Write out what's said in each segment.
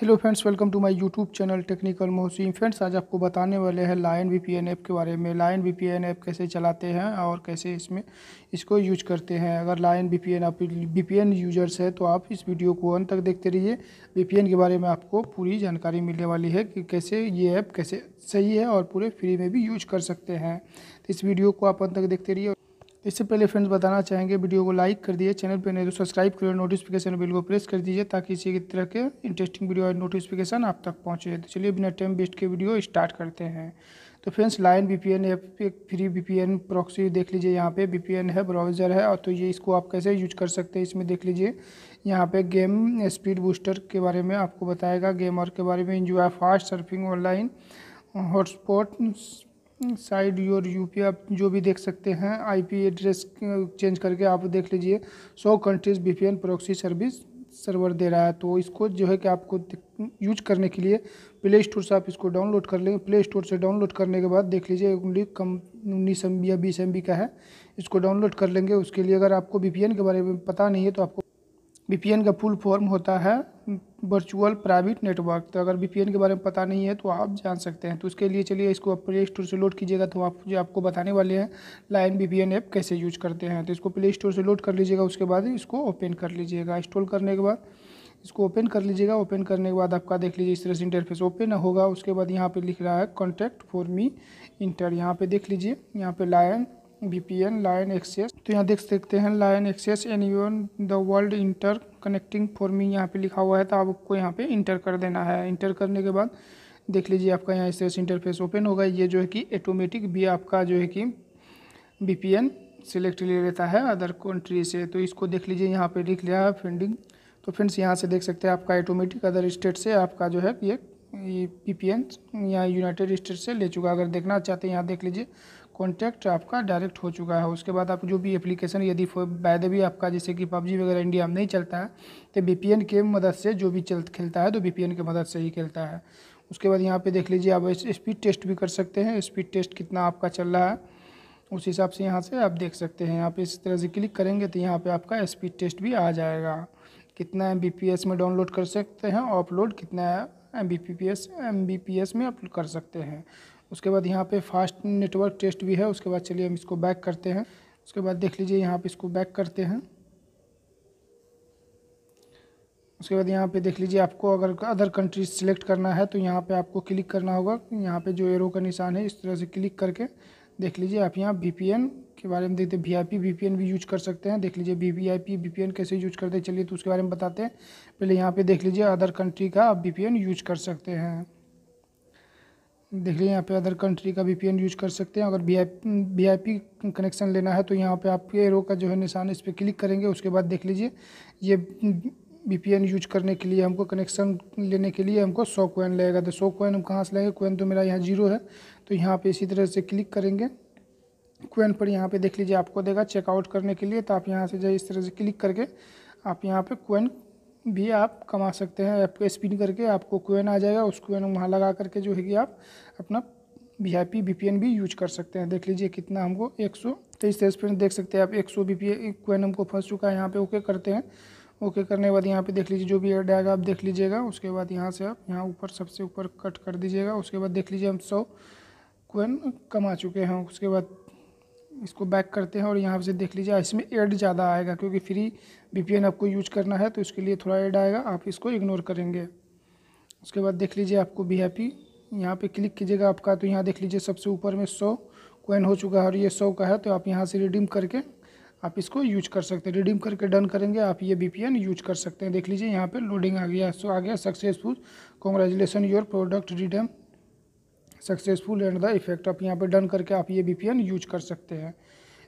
hello friends welcome to my YouTube channel technical Mohsin friends आज आपको बताने वाले हैं लाइन वीपीएन ऐप के बारे में लाइन वीपीएन ऐप कैसे चलाते हैं और कैसे इसमें इसको यूज करते हैं अगर लाइन वीपीएन आप वीपीएन यूजर्स है तो आप इस वीडियो को अंत तक देखते रहिए वीपीएन के बारे में आपको पूरी जानकारी मिलने वाली है कि कैसे ये ऐप कैसे सही है और पूरे फ्री में भी यूज कर सकते हैं तो इस वीडियो को आप अंत तक देखते रहिए इससे पहले फ्रेंड्स बताना चाहेंगे वीडियो को लाइक कर दिए चैनल पर नहीं तो सब्सक्राइब करिए नोटिफिकेशन बिल को प्रेस कर दीजिए ताकि इसी की तरह के इंटरेस्टिंग वीडियो और नोटिफिकेशन आप तक पहुँचे तो चलिए बिना टाइम वेस्ट के वीडियो स्टार्ट करते हैं तो friends Line B P N app एक free V P N proxy देख लीजिए यहाँ पे बी पी एन है ब्राउज़र है और तो ये इसको आप कैसे यूज कर सकते हैं इसमें देख लीजिए यहाँ पे गेम स्पीड बूस्टर के बारे में आपको बताएगा गेमर के बारे में enjoy fast surfing online hotspot side your U P आप जो भी देख सकते हैं आईपी एड्रेस चेंज करके आप देख लीजिए सौ countries B P N proxy service server दे रहा है तो इसको जो है कि आपको यूज करने के लिए प्ले स्टोर से आप इसको डाउनलोड कर लेंगे प्ले स्टोर से डाउनलोड करने के बाद देख लीजिए उन्नी कम उन्नीस एम या बीस एम का है इसको डाउनलोड कर लेंगे उसके लिए अगर आपको वी के बारे में पता नहीं है तो आपको वी का फुल फॉर्म होता है वर्चुअल प्राइवेट नेटवर्क तो अगर वी के बारे में पता नहीं है तो आप जान सकते हैं तो उसके लिए चलिए इसको आप प्ले स्टोर से लोड कीजिएगा तो आप जो आपको बताने वाले हैं लाइन वी ऐप कैसे यूज करते हैं तो इसको प्ले स्टोर से लोड कर लीजिएगा उसके बाद इसको ओपन कर लीजिएगा इंस्टॉल करने के बाद इसको ओपन कर लीजिएगा ओपन करने के बाद आपका देख लीजिए इस तरह से इंटरफेस ओपन होगा उसके बाद यहाँ पे लिख रहा है कॉन्टैक्ट फॉर मी इंटर यहाँ पे देख लीजिए यहाँ पे लाइन वीपीएन लाइन एक्सेस तो यहाँ देख सकते हैं Line access N N the world interconnecting for me यहाँ पे लिखा हुआ है तो आपको यहाँ पे इंटर कर देना है इंटर करने के बाद देख लीजिए आपका यहाँ इस इंटरफेस ओपन होगा ये जो है कि ऑटोमेटिक भी आपका जो है कि वी सिलेक्ट ले लेता है अदर कंट्री से तो इसको देख लीजिए यहाँ पे लिख लिया है फ्रेंडिंग तो फ्रेंड्स यहाँ से देख सकते हैं आपका ऑटोमेटिक अदर स्टेट से आपका जो है ये पी पी एन यहाँ यूनाइटेड स्टेट से ले चुका अगर देखना चाहते हैं यहाँ देख लीजिए कॉन्टैक्ट आपका डायरेक्ट हो चुका है उसके बाद आप जो भी एप्लीकेशन यदि बाय भी आपका जैसे कि पबजी वगैरह इंडिया में नहीं चलता है तो बी के मदद से जो भी चल खेलता है तो बी के मदद से ही खेलता है उसके बाद यहाँ पे देख लीजिए आप स्पीड टेस्ट भी कर सकते हैं स्पीड टेस्ट कितना आपका चल रहा है उस हिसाब से यहाँ से आप देख सकते हैं यहाँ पर इस तरह से क्लिक करेंगे तो यहाँ पर आपका स्पीड टेस्ट भी आ जाएगा कितना एम में डाउनलोड कर सकते हैं और अपलोड कितना एम बी में अपलोड कर सकते हैं उसके बाद यहाँ पे फास्ट नेटवर्क टेस्ट भी है उसके बाद चलिए हम इसको बैक करते हैं उसके बाद देख लीजिए यहाँ पे इसको बैक करते हैं उसके बाद यहाँ पे देख लीजिए आपको अगर अदर कंट्री सेलेक्ट करना है तो यहाँ पे आपको क्लिक करना होगा यहाँ पे जो एरो का निशान है इस तरह से क्लिक करके देख लीजिए आप यहाँ वी के बारे में देखते हैं वी आई पी वी भी यूज कर सकते हैं देख लीजिए V V I P V कैसे यूज करते हैं चलिए तो उसके बारे में बताते हैं पहले यहाँ पर देख लीजिए अदर कंट्री का आप वी यूज कर सकते हैं देख लीजिए यहाँ पे अदर कंट्री का वीपीएन यूज कर सकते हैं अगर वी आई पी कनेक्शन लेना है तो यहाँ पे आप एरो का जो है निशान इस पर क्लिक करेंगे उसके बाद देख लीजिए ये वीपीएन यूज करने के लिए हमको कनेक्शन लेने के लिए हमको सौ कोइन लगेगा तो सौ कोइन हम कहाँ से लेंगे कोइन तो मेरा यहाँ जीरो है तो यहाँ पर इसी तरह से क्लिक करेंगे कोइन पर यहाँ पर देख लीजिए आपको देगा चेकआउट करने के लिए तो आप यहाँ से जो इस तरह से क्लिक करके आप यहाँ पर कोइन भी आप कमा सकते हैं ऐप को स्पिन करके आपको क्यूएन आ जाएगा उस क्यूएन वहाँ लगा करके जो है कि आप अपना वी आई पी भी यूज कर सकते हैं देख लीजिए कितना हमको एक सौ तेईस तेईस फ्रेंड देख सकते हैं आप एक सौ बी पी क्यूएन हमको फंस चुका है यहाँ पे ओके करते हैं ओके करने के बाद यहाँ पे देख लीजिए जो भी एड आएगा आप देख लीजिएगा उसके बाद यहाँ से आप यहाँ ऊपर सबसे ऊपर कट कर दीजिएगा उसके बाद देख लीजिए हम सौ क्वेन कमा चुके हैं उसके बाद इसको बैक करते हैं और यहाँ से देख लीजिए हाँ, इसमें एड ज़्यादा आएगा क्योंकि फ्री वी आपको यूज करना है तो इसके लिए थोड़ा एड आएगा आप इसको इग्नोर करेंगे उसके बाद देख लीजिए आपको बी हैप्पी यहाँ पर क्लिक कीजिएगा आपका तो यहाँ देख लीजिए सबसे ऊपर में सौ कोइन हो चुका है और ये सौ का है तो आप यहाँ से रिडीम करके आप इसको यूज कर सकते हैं रिडीम करके डन करेंगे आप ये बी यूज कर सकते हैं देख लीजिए यहाँ पे लोडिंग आ गया सो आ गया successful congratulation your product redeem successful and the effect आप यहाँ पर डन करके आप ये वीपीएन यूज कर सकते हैं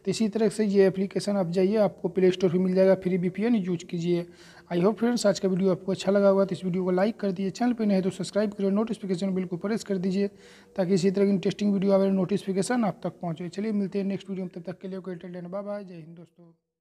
तो इसी तरह से ये एप्लीकेशन आप जाइए आपको प्ले स्टोर भी मिल जाएगा फ्री वीपीएन यूज कीजिए आई होप फ्रेंड्स आज का वीडियो आपको अच्छा लगा हुआ तो इस वीडियो को लाइक कर दीजिए चैनल पर नहीं तो सब्सक्राइब करिए नोटिफिकेशन बिल को प्रेस कर दीजिए ताकि इसी तरह की इंटरेस्टिंग वीडियो हमारे नोटिफिकेशन आप तक पहुँचे चलिए मिलते हैं नेक्स्ट वीडियो में तब तक के लिए कोई बाय जय हिंद दोस्तों